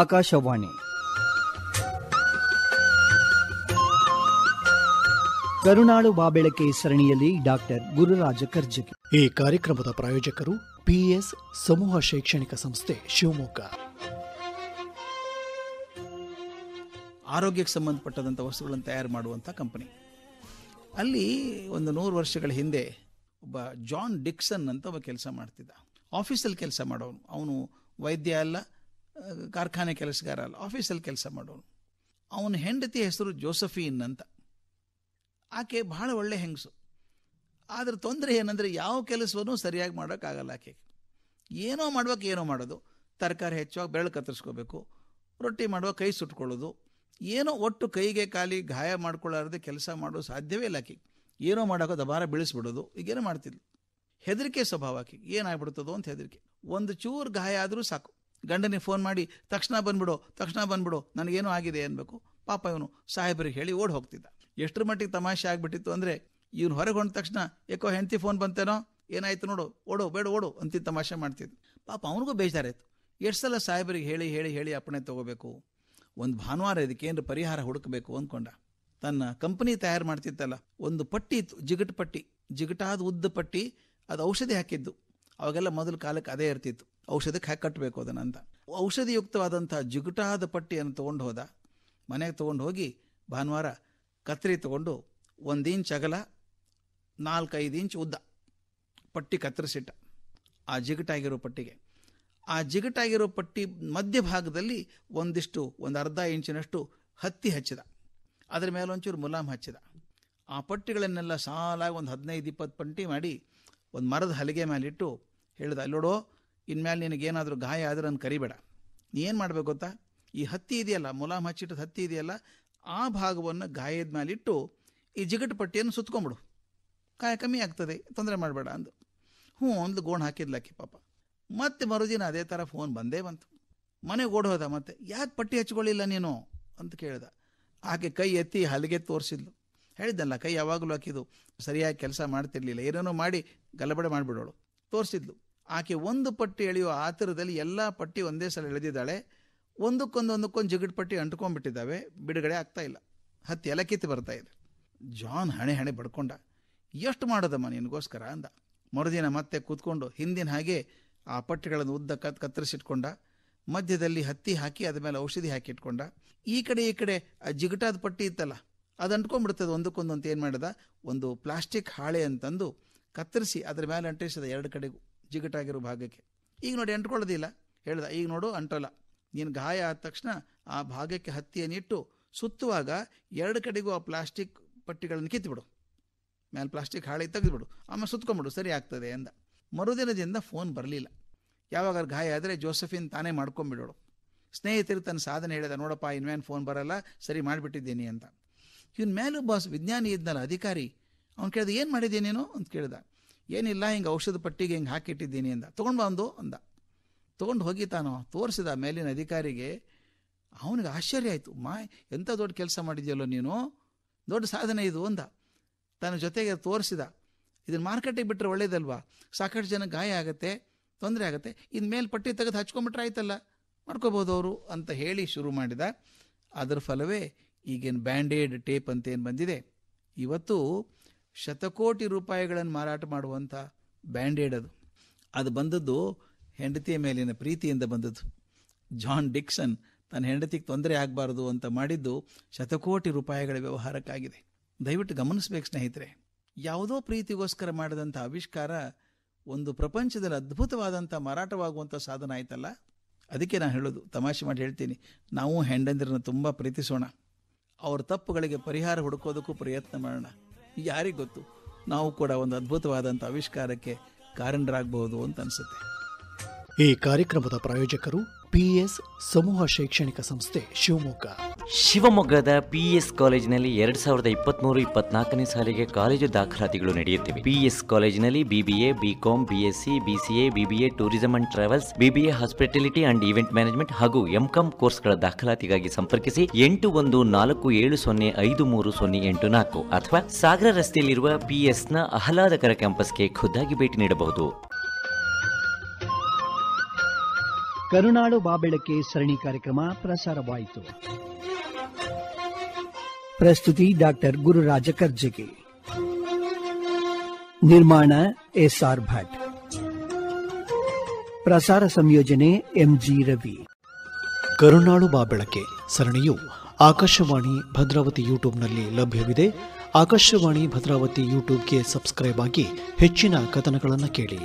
ಆಕಾಶವಾಣಿ ಕರುನಾಳು ಬಾಬೆಳಕೆ ಸರಣಿಯಲ್ಲಿ ಡಾಕ್ಟರ್ ಗುರುರಾಜ ಕರ್ಜಗಿ ಈ ಕಾರ್ಯಕ್ರಮದ ಪ್ರಾಯೋಜಕರು ಪಿಎಸ್ ಸಮೂಹ ಶೈಕ್ಷಣಿಕ ಸಂಸ್ಥೆ ಶಿವಮೊಗ್ಗ ಆರೋಗ್ಯಕ್ಕೆ ಸಂಬಂಧಪಟ್ಟದಂಥ ವಸ್ತುಗಳನ್ನು ತಯಾರು ಮಾಡುವಂಥ ಕಂಪನಿ ಅಲ್ಲಿ ಒಂದು ನೂರು ವರ್ಷಗಳ ಹಿಂದೆ ಒಬ್ಬ ಜಾನ್ ಡಿಕ್ಸನ್ ಅಂತ ಒಬ್ಬ ಕೆಲಸ ಮಾಡ್ತಿದ್ದ ಆಫೀಸಲ್ಲಿ ಕೆಲಸ ಮಾಡೋನು ಅವನು ವೈದ್ಯ ಅಲ್ಲ ಕಾರ್ಖಾನೆ ಕೆಲಸಗಾರ ಅಲ್ಲ ಆಫೀಸಲ್ಲಿ ಕೆಲಸ ಮಾಡೋನು ಅವನ ಹೆಂಡತಿ ಹೆಸರು ಜೋಸಫೀನ್ ಅಂತ ಆಕೆ ಭಾಳ ಒಳ್ಳೆ ಹೆಂಗಸು ಆದರೆ ತೊಂದರೆ ಏನಂದರೆ ಯಾವ ಕೆಲಸವನ್ನು ಸರಿಯಾಗಿ ಮಾಡೋಕ್ಕಾಗಲ್ಲ ಆಕೆ ಏನೋ ಮಾಡ್ಬೇಕು ಏನೋ ಮಾಡೋದು ತರಕಾರಿ ಹೆಚ್ಚುವಾಗ ಬೆಳೆ ಕತ್ತರಿಸ್ಕೋಬೇಕು ರೊಟ್ಟಿ ಮಾಡುವಾಗ ಕೈ ಸುಟ್ಕೊಳ್ಳೋದು ಏನೋ ಒಟ್ಟು ಕೈಗೆ ಕಾಲಿ ಗಾಯ ಮಾಡ್ಕೊಳ್ಳಾರದೆ ಕೆಲಸ ಮಾಡೋ ಸಾಧ್ಯವೇ ಇಲ್ಲ ಆಕೆ ಏನೋ ಮಾಡೋಕ್ಕೋ ದಬಾರ ಬೀಳಿಸ್ಬಿಡೋದು ಈಗೇನೋ ಮಾಡ್ತಿದ್ಲು ಹೆದರಿಕೆ ಸ್ವಭಾವ ಆಕೆಗೆ ಏನಾಗ್ಬಿಡ್ತದೋ ಅಂತ ಹೆದರಿಕೆ ಒಂದು ಚೂರು ಗಾಯ ಆದರೂ ಸಾಕು ಗಂಡನಿಗೆ ಫೋನ್ ಮಾಡಿ ತಕ್ಷಣ ಬಂದ್ಬಿಡು ತಕ್ಷಣ ಬಂದ್ಬಿಡು ನನಗೇನು ಆಗಿದೆ ಅನ್ಬೇಕು ಪಾಪ ಇವನು ಸಾಹೇಬರಿಗೆ ಹೇಳಿ ಓಡಿ ಹೋಗ್ತಿದ್ದ ಎಷ್ಟರ ಮಟ್ಟಿಗೆ ತಮಾಷೆ ಆಗಿಬಿಟ್ಟಿತ್ತು ಅಂದರೆ ಇವನು ಹೊರಗೆ ಹೊಂದ ತಕ್ಷಣ ಯಾಕೋ ಹೆಂಡತಿ ಫೋನ್ ಬಂತೇನೋ ಏನಾಯ್ತು ನೋಡು ಓಡು ಬೇಡ ಓಡು ಅಂತ ತಮಾಷೆ ಮಾಡ್ತಿದ್ದು ಪಾಪ ಅವನಿಗೂ ಬೇಜಾರಾಯಿತು ಎಷ್ಟು ಸಲ ಸಾಹೇಬರಿಗೆ ಹೇಳಿ ಹೇಳಿ ಹೇಳಿ ಅಪ್ಪಣೆ ತೊಗೋಬೇಕು ಒಂದು ಭಾನುವಾರ ಇದಕ್ಕೇನು ಪರಿಹಾರ ಹುಡುಕಬೇಕು ಅಂದ್ಕೊಂಡ ತನ್ನ ಕಂಪನಿ ತಯಾರು ಮಾಡ್ತಿತ್ತಲ್ಲ ಒಂದು ಪಟ್ಟಿ ಇತ್ತು ಜಿಗಟ್ ಪಟ್ಟಿ ಜಿಗಟಾದ ಉದ್ದ ಪಟ್ಟಿ ಅದು ಔಷಧಿ ಹಾಕಿದ್ದು ಅವಾಗೆಲ್ಲ ಮೊದಲು ಕಾಲಕ್ಕೆ ಅದೇ ಇರ್ತಿತ್ತು ಔಷಧಕ್ಕೆ ಹಾಕಿ ಕಟ್ಟಬೇಕು ಅಂತ ಔಷಧಿಯುಕ್ತವಾದಂಥ ಜಿಗುಟಾದ ಪಟ್ಟಿಯನ್ನು ತೊಗೊಂಡು ಹೋದ ಮನೆಗೆ ತೊಗೊಂಡು ಹೋಗಿ ಭಾನುವಾರ ಕತ್ರಿ ತೊಗೊಂಡು ಒಂದು ಇಂಚ್ ಅಗಲ ನಾಲ್ಕೈದು ಇಂಚ್ ಉದ್ದ ಪಟ್ಟಿ ಕತ್ತರಿಸಿಟ್ಟ ಆ ಜಿಗಟಾಗಿರೋ ಪಟ್ಟಿಗೆ ಆ ಜಿಗಟಾಗಿರೋ ಪಟ್ಟಿ ಮಧ್ಯಭಾಗದಲ್ಲಿ ಒಂದಿಷ್ಟು ಒಂದು ಅರ್ಧ ಇಂಚಿನಷ್ಟು ಹತ್ತಿ ಹಚ್ಚಿದ ಅದರ ಮೇಲೆ ಒಂಚೂರು ಮುಲಾಮ್ ಹಚ್ಚಿದ ಆ ಪಟ್ಟಿಗಳನ್ನೆಲ್ಲ ಸಾಲಾಗಿ ಒಂದು ಹದಿನೈದು ಇಪ್ಪತ್ತು ಪಂಟಿ ಮಾಡಿ ಒಂದು ಮರದ ಹಲಿಗೆ ಮೇಲಿಟ್ಟು ಹೇಳಿದ ಅಲ್ಲೋಡೋ ಇನ್ಮೇಲೆ ನಿನಗೇನಾದರೂ ಗಾಯ ಆದರೂ ನಾನು ಕರಿಬೇಡ ಏನು ಮಾಡಬೇಕು ಗೊತ್ತಾ ಈ ಹತ್ತಿ ಇದೆಯಲ್ಲ ಮುಲಾಮ್ ಹಚ್ಚಿಟ್ಟದ ಹತ್ತಿ ಇದೆಯಲ್ಲ ಆ ಭಾಗವನ್ನು ಗಾಯದ ಮೇಲಿಟ್ಟು ಈ ಜಿಗಟು ಪಟ್ಟಿಯನ್ನು ಸುತ್ಕೊಂಬಿಡು ಗಾಯ ಕಮ್ಮಿ ಆಗ್ತದೆ ತೊಂದರೆ ಮಾಡಬೇಡ ಅಂದು ಹ್ಞೂ ಒಂದು ಗೋಣ್ ಹಾಕಿದ್ಲಾಕಿ ಪಾಪ ಮತ್ತೆ ಮರುದಿನ ಅದೇ ಥರ ಫೋನ್ ಬಂದೇ ಬಂತು ಮನೆಗೆ ಓಡೋದ ಮತ್ತೆ ಯಾಕೆ ಪಟ್ಟಿ ಹಚ್ಕೊಳ್ಳಿಲ್ಲ ನೀನು ಅಂತ ಕೇಳಿದ ಆಕೆ ಕೈ ಎತ್ತಿ ಹಲಿಗೆ ತೋರಿಸಿದ್ಲು ಹೇಳಿದ್ದಲ್ಲ ಕೈ ಯಾವಾಗಲೂ ಹಾಕಿದ್ದು ಸರಿಯಾಗಿ ಕೆಲಸ ಮಾಡ್ತಿರ್ಲಿಲ್ಲ ಏನೇನೋ ಮಾಡಿ ಗಲಬಡೆ ಮಾಡಿಬಿಡೋಳು ತೋರಿಸಿದ್ಲು ಆಕೆ ಒಂದು ಪಟ್ಟಿ ಎಳೆಯುವ ಆತುರದಲ್ಲಿ ಎಲ್ಲ ಪಟ್ಟಿ ಒಂದೇ ಸಲ ಎಳೆದಿದ್ದಾಳೆ ಒಂದಕ್ಕೊಂದು ಒಂದಕ್ಕೊಂದು ಜಿಗಿಟ್ ಪಟ್ಟಿ ಅಂಟ್ಕೊಂಡ್ಬಿಟ್ಟಿದ್ದಾವೆ ಬಿಡುಗಡೆ ಆಗ್ತಾ ಇಲ್ಲ ಹತ್ತಿ ಎಲಕಿತ್ತು ಬರ್ತಾ ಇದೆ ಜಾನ್ ಹಣೆ ಹಣೆ ಬಡ್ಕೊಂಡ ಎಷ್ಟು ಮಾಡೋದಮ್ಮ ನಿನಗೋಸ್ಕರ ಅಂದ ಮರುದಿನ ಮತ್ತೆ ಕೂತ್ಕೊಂಡು ಹಿಂದಿನ ಹಾಗೆ ಆ ಪಟ್ಟಿಗಳನ್ನು ಉದ್ದ ಕತ್ ಕತ್ತರಿಸಿಟ್ಕೊಂಡ ಮಧ್ಯದಲ್ಲಿ ಹತ್ತಿ ಹಾಕಿ ಅದ ಮೇಲೆ ಔಷಧಿ ಹಾಕಿ ಇಟ್ಕೊಂಡ ಈ ಕಡೆ ಈ ಕಡೆ ಆ ಜಿಗಟಾದ ಪಟ್ಟಿ ಇತ್ತಲ್ಲ ಅದು ಅಂಟ್ಕೊಂಡ್ಬಿಡ್ತದೆ ಒಂದಕ್ಕೊಂದು ಅಂತ ಏನು ಮಾಡಿದ ಒಂದು ಪ್ಲಾಸ್ಟಿಕ್ ಹಾಳೆ ಅಂತಂದು ಕತ್ತರಿಸಿ ಅದ್ರ ಮೇಲೆ ಅಂಟಿಸಿದ ಎರಡು ಕಡೆಗೂ ಜಿಗಟಾಗಿರೋ ಭಾಗಕ್ಕೆ ಈಗ ನೋಡಿ ಅಂಟ್ಕೊಳ್ಳೋದಿಲ್ಲ ಹೇಳ್ದ ಈಗ ನೋಡು ಅಂಟಲ್ಲ ನೀನು ಗಾಯ ಆದ ತಕ್ಷಣ ಆ ಭಾಗಕ್ಕೆ ಹತ್ತಿಯನ್ನಿಟ್ಟು ಸುತ್ತುವಾಗ ಎರಡು ಕಡೆಗೂ ಆ ಪ್ಲಾಸ್ಟಿಕ್ ಪಟ್ಟಿಗಳನ್ನು ಕಿತ್ತುಬಿಡು ಮೇಲೆ ಪ್ಲಾಸ್ಟಿಕ್ ಹಾಳೆ ತೆಗೆದುಬಿಡು ಆಮೇಲೆ ಸುತ್ಕೊಂಬಿಡು ಸರಿ ಆಗ್ತದೆ ಅಂದ ಮರುದಿನದಿಂದ ಫೋನ್ ಬರಲಿಲ್ಲ ಯಾವಾಗ ಗಾಯ ಆದರೆ ಜೋಸಫಿನ್ ತಾನೇ ಮಾಡ್ಕೊಂಬಿಡೋಳು ಸ್ನೇಹಿತರು ತನ್ನ ಸಾಧನೆ ಹೇಳಿದ ನೋಡಪ್ಪ ಇನ್ಮೇಲೆ ಫೋನ್ ಬರಲ್ಲ ಸರಿ ಮಾಡಿಬಿಟ್ಟಿದ್ದೀನಿ ಅಂತ ಇವನ್ ಮೇಲೂ ಬಾಸ್ ವಿಜ್ಞಾನಿ ಇದ್ನಲ್ಲ ಅಧಿಕಾರಿ ಅವ್ನು ಕೇಳಿದ ಏನು ಮಾಡಿದ್ದೀನಿ ಅಂತ ಕೇಳಿದ ಏನಿಲ್ಲ ಹಿಂಗೆ ಔಷಧ ಪಟ್ಟಿಗೆ ಹಿಂಗೆ ಹಾಕಿಟ್ಟಿದ್ದೀನಿ ಅಂದ ತೊಗೊಂಡು ಬಂದು ಅಂದ ತೊಗೊಂಡು ಹೋಗಿ ತಾನು ತೋರಿಸಿದ ಮೇಲಿನ ಅಧಿಕಾರಿಗೆ ಅವನಿಗೆ ಆಶ್ಚರ್ಯ ಆಯಿತು ಮಾ ಎಂಥ ದೊಡ್ಡ ಕೆಲಸ ಮಾಡಿದ್ಯಲ್ಲೋ ನೀನು ದೊಡ್ಡ ಸಾಧನೆ ಇದು ಅಂದ ತನ್ನ ಜೊತೆಗೆ ತೋರಿಸಿದ ಇದನ್ನು ಮಾರ್ಕೆಟಿಗೆ ಬಿಟ್ಟರೆ ಒಳ್ಳೇದಲ್ವಾ ಸಾಕಷ್ಟು ಜನ ಗಾಯ ಆಗುತ್ತೆ ತೊಂದರೆ ಆಗುತ್ತೆ ಇದು ಮೇಲೆ ಪಟ್ಟಿ ತೆಗೆದು ಹಚ್ಕೊಂಬಿಟ್ರೆ ಆಯ್ತಲ್ಲ ಮಾಡ್ಕೋಬೋದು ಅವರು ಅಂತ ಹೇಳಿ ಶುರು ಮಾಡಿದ ಅದರ ಫಲವೇ ಈಗೇನು ಬ್ಯಾಂಡೇಡ್ ಟೇಪ್ ಅಂತ ಏನು ಬಂದಿದೆ ಇವತ್ತು ಶತಕೋಟಿ ರೂಪಾಯಿಗಳನ್ನು ಮಾರಾಟ ಮಾಡುವಂಥ ಬ್ಯಾಂಡೇಡ್ ಅದು ಅದು ಬಂದದ್ದು ಹೆಂಡತಿಯ ಮೇಲಿನ ಪ್ರೀತಿಯಿಂದ ಬಂದದ್ದು ಜಾನ್ ಡಿಕ್ಸನ್ ತನ್ನ ಹೆಂಡತಿಗೆ ತೊಂದರೆ ಆಗಬಾರ್ದು ಅಂತ ಮಾಡಿದ್ದು ಶತಕೋಟಿ ರೂಪಾಯಿಗಳ ವ್ಯವಹಾರಕ್ಕಾಗಿದೆ ದಯವಿಟ್ಟು ಗಮನಿಸ್ಬೇಕು ಸ್ನೇಹಿತರೆ ಯಾವುದೋ ಪ್ರೀತಿಗೋಸ್ಕರ ಮಾಡಿದಂಥ ಆವಿಷ್ಕಾರ ಒಂದು ಪ್ರಪಂಚದಲ್ಲಿ ಅದ್ಭುತವಾದಂಥ ಮಾರಾಟವಾಗುವಂಥ ಸಾಧನ ಆಯ್ತಲ್ಲ ಅದಕ್ಕೆ ನಾನು ಹೇಳೋದು ತಮಾಷೆ ಮಾಡಿ ಹೇಳ್ತೀನಿ ನಾವು ಹೆಂಡಂದಿರನ್ನ ತುಂಬ ಪ್ರೀತಿಸೋಣ ಅವ್ರ ತಪ್ಪುಗಳಿಗೆ ಪರಿಹಾರ ಹುಡುಕೋದಕ್ಕೂ ಪ್ರಯತ್ನ ಮಾಡೋಣ ಯಾರಿಗೆ ಗೊತ್ತು ನಾವು ಕೂಡ ಒಂದು ಅದ್ಭುತವಾದಂಥ ಆವಿಷ್ಕಾರಕ್ಕೆ ಕಾರಣರಾಗಬಹುದು ಅಂತ ಅನಿಸುತ್ತೆ ಈ ಕಾರ್ಯಕ್ರಮದ ಪ್ರಾಯೋಜಕರು ಪಿಎಸ್ ಸಮೂಹ ಶೈಕ್ಷಣಿಕ ಸಂಸ್ಥೆ ಶಿವಮೊಗ್ಗ ಶಿವಮೊಗ್ಗದ ಪಿಎಸ್ ಕಾಲೇಜಿನಲ್ಲಿ ಎರಡ್ ಸಾವಿರದ ಇಪ್ಪತ್ಮೂರು ಇಪ್ಪತ್ನಾಲ್ಕನೇ ಸಾಲಿಗೆ ಕಾಲೇಜು ದಾಖಲಾತಿಗಳು ನಡೆಯುತ್ತಿವೆ ಪಿಎಸ್ ಕಾಲೇಜಿನಲ್ಲಿ BBA BCom BSc BCA BBA tourism and travels BBA hospitality and event management ಹಾಗೂ ಎಂಕಾಂ ಕೋರ್ಸ್ಗಳ ದಾಖಲಾತಿಗಾಗಿ ಸಂಪರ್ಕಿಸಿ ಎಂಟು ಒಂದು ನಾಲ್ಕು ಏಳು ಸೊನ್ನೆ ಐದು ಮೂರು ಸೊನ್ನೆ ಎಂಟು ನಾಲ್ಕು ಅಥವಾ ಸಾಗರ ರಸ್ತೆಯಲ್ಲಿರುವ ಪಿಎಸ್ನ ಆಹ್ಲಾದಕರ ಕ್ಯಾಂಪಸ್ಗೆ ಖುದ್ದಾಗಿ ಭೇಟಿ ನೀಡಬಹುದು ಕರುನಾಡು ಬಾಬೆಳಕೆ ಸರಣಿ ಕಾರ್ಯಕ್ರಮ ಪ್ರಸಾರವಾಯಿತು ಪ್ರಸ್ತುತಿ ಡಾಕ್ಟರ್ ಗುರುರಾಜ ಕರ್ಜಿಗೆ ನಿರ್ಮಾಣ ಎಸ್ ಆರ್ ಭಟ್ ಪ್ರಸಾರ ಸಂಯೋಜನೆ ಎಂಜಿ ರವಿ ಕರುಣಾಳು ಬಾಬೆಳಕೆ ಸರಣಿಯು ಆಕಾಶವಾಣಿ ಭದ್ರಾವತಿ ಯೂಟ್ಯೂಬ್ನಲ್ಲಿ ಲಭ್ಯವಿದೆ ಆಕಾಶವಾಣಿ ಭದ್ರಾವತಿ ಯೂಟ್ಯೂಬ್ಗೆ ಸಬ್ಸ್ಕ್ರೈಬ್ ಆಗಿ ಹೆಚ್ಚಿನ ಕಥನಗಳನ್ನು ಕೇಳಿ